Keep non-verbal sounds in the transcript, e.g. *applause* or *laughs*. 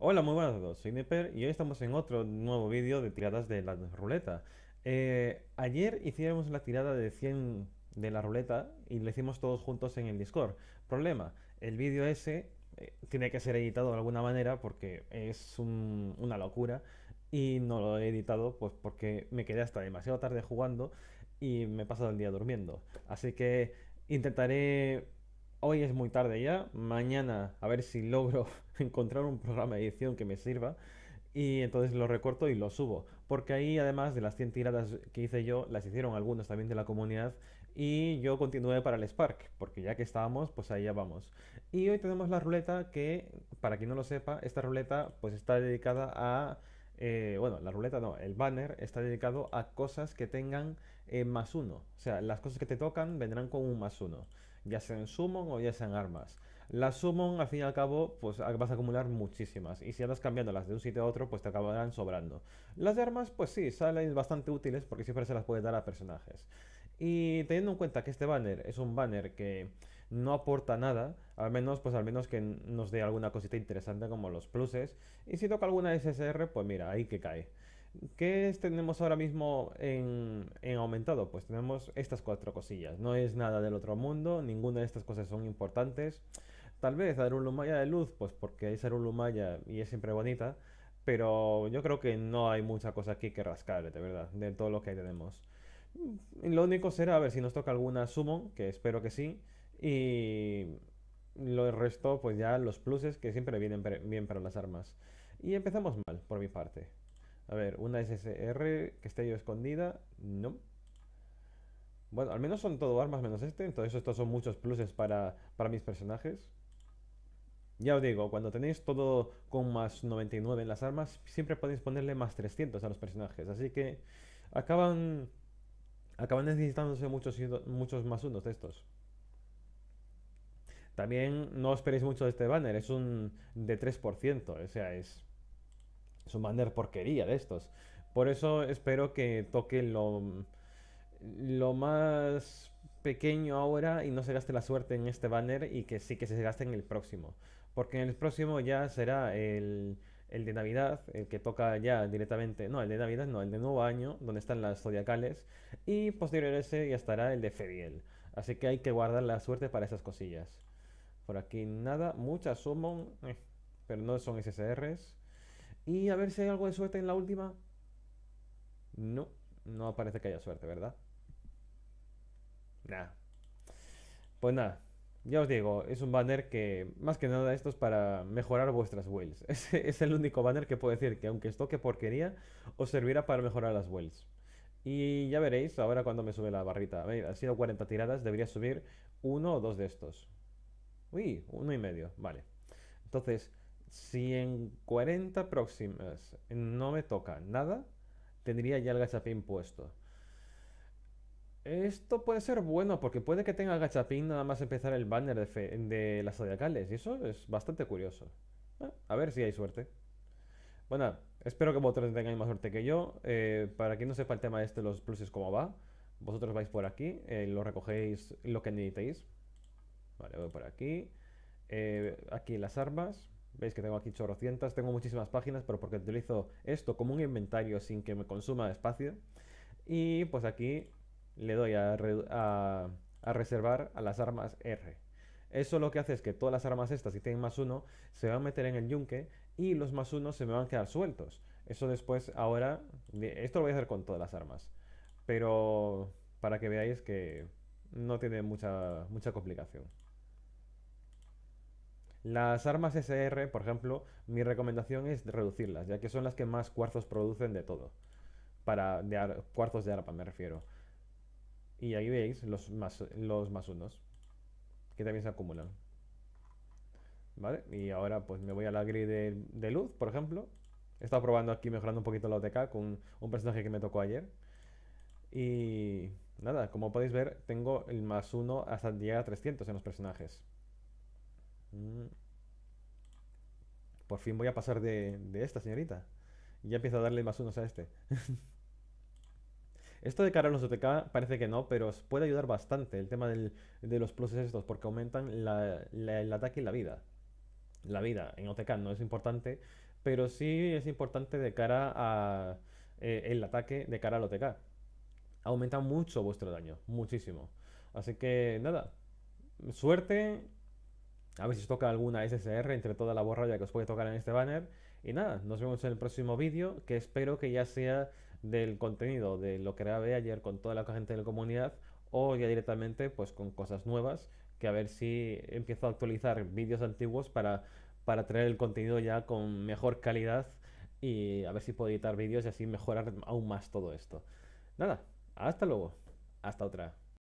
Hola, muy buenas a todos, soy Nipper y hoy estamos en otro nuevo vídeo de tiradas de la ruleta. Eh, ayer hicimos la tirada de 100 de la ruleta y lo hicimos todos juntos en el Discord. Problema, el vídeo ese eh, tiene que ser editado de alguna manera porque es una locura y no lo he editado pues porque me quedé hasta demasiado tarde jugando y me he pasado el día durmiendo. Así que intentaré hoy es muy tarde ya, mañana a ver si logro *laughs* encontrar un programa de edición que me sirva y entonces lo recorto y lo subo. Porque ahí, además de las 100 tiradas que hice yo, las hicieron algunos también de la comunidad. Y yo continué para el Spark, porque ya que estábamos, pues ahí ya vamos. Y hoy tenemos la ruleta que, para quien no lo sepa, esta ruleta pues está dedicada a... Eh, bueno, la ruleta no, el banner está dedicado a cosas que tengan eh, más uno. O sea, las cosas que te tocan vendrán con un más uno ya sean en summon o ya sean armas. Las summon, al fin y al cabo, pues vas a acumular muchísimas. Y si andas cambiándolas de un sitio a otro, pues te acabarán sobrando. Las de armas, pues sí, salen bastante útiles porque siempre se las puedes dar a personajes. Y teniendo en cuenta que este banner es un banner que no aporta nada, al menos, pues al menos que nos dé alguna cosita interesante como los pluses. Y si toca alguna SSR, pues mira, ahí que cae. ¿Qué tenemos ahora mismo en, aumentado? Pues tenemos estas cuatro cosillas. No es nada del otro mundo, ninguna de estas cosas son importantes. Tal vez un lumaya de luz, pues porque es lumaya y es siempre bonita. Pero yo creo que no hay mucha cosa aquí que rascar, de verdad, de todo lo que tenemos. Mm, lo único será a ver si nos toca alguna summon, que espero que sí. Y lo resto, pues ya los pluses que siempre vienen bien para las armas. Y empezamos mal, por mi parte. A ver, una SSR que esté yo escondida. No. Bueno, al menos son todo armas menos este. Entonces estos son muchos pluses para, mis personajes. Ya os digo, cuando tenéis todo con más 99 en las armas, siempre podéis ponerle más 300 a los personajes. Así que acaban, acaban necesitándose muchos, muchos más unos de estos. También no esperéis mucho de este banner, es un de 3%, o sea, es es un banner porquería de estos. Por eso espero que toque lo, lo más pequeño ahora y no se gaste la suerte en este banner y que sí que se gaste en el próximo. Porque en el próximo ya será el, de Navidad, el que toca ya directamente, no, el de Navidad, no, el de Nuevo Año, donde están las zodiacales, y posterior ese ya estará el de Fediel. Así que hay que guardar la suerte para esas cosillas. Por aquí nada, muchas summon, eh, pero no son SSRs. Y a ver si hay algo de suerte en la última. No, no parece que haya suerte, ¿verdad? Nada. Pues nada, ya os digo, es un banner que más que nada esto es para mejorar vuestras whales. *laughs* Es, el único banner que puedo decir que aunque esto que porquería, os servirá para mejorar las wells. Y ya veréis ahora cuando me sube la barrita. Ha sido 40 tiradas, debería subir uno o dos de estos. Uy, uno y medio, vale. Entonces, si en 40 próximas no me toca nada, tendría ya el gachapín puesto. Esto puede ser bueno porque puede que tenga el gachapín nada más empezar el banner de, las zodiacales y eso es bastante curioso. Ah, a ver si hay suerte. Bueno, espero que vosotros tengáis más suerte que yo. Eh, para quien no sepa el tema este, los pluses cómo va, vosotros vais por aquí, eh, lo recogéis lo que necesitéis. Vale, voy por aquí. Eh, aquí las armas. Veis que tengo aquí chorrocientas, tengo muchísimas páginas, pero porque utilizo esto como un inventario sin que me consuma espacio. Y pues aquí le doy a, reservar a las armas R. Eso lo que hace es que todas las armas estas, si tienen más uno, se van a meter en el yunque y los más uno se me van a quedar sueltos. Eso después, ahora, esto lo voy a hacer con todas las armas. Pero para que veáis que no tiene mucha, mucha complicación. Las armas SR, por ejemplo, mi recomendación es reducirlas, ya que son las que más cuartos producen de todo. Para de de arpa me refiero. Y ahí veis los más, unos, que también se acumulan. ¿Vale? Y ahora pues me voy a la grid de, de luz, por ejemplo. He estado probando aquí, mejorando un poquito la OTK con un personaje que me tocó ayer. Y nada, como podéis ver, tengo el más uno hasta llegar a 300 en los personajes. Mm. Por fin voy a pasar de, esta señorita. ya empiezo a darle más unos a este. *laughs* Esto de cara a los OTK parece que no, pero os puede ayudar bastante el tema de los pluses estos, porque aumentan el ataque y la vida. La vida en OTK no es importante, pero sí es importante de cara a eh, el ataque de cara al OTK. Aumenta mucho vuestro daño, muchísimo. Así que nada, suerte a ver si os toca alguna SSR entre toda la borralla que os puede tocar en este banner. Y nada, nos vemos en el próximo vídeo, que espero que ya sea del contenido de lo que grabé ayer con toda la gente de la comunidad o ya directamente pues con cosas nuevas, que a ver si empiezo a actualizar vídeos antiguos para, para traer el contenido ya con mejor calidad y a ver si puedo editar vídeos y así mejorar aún más todo esto. Nada, hasta luego, hasta otra.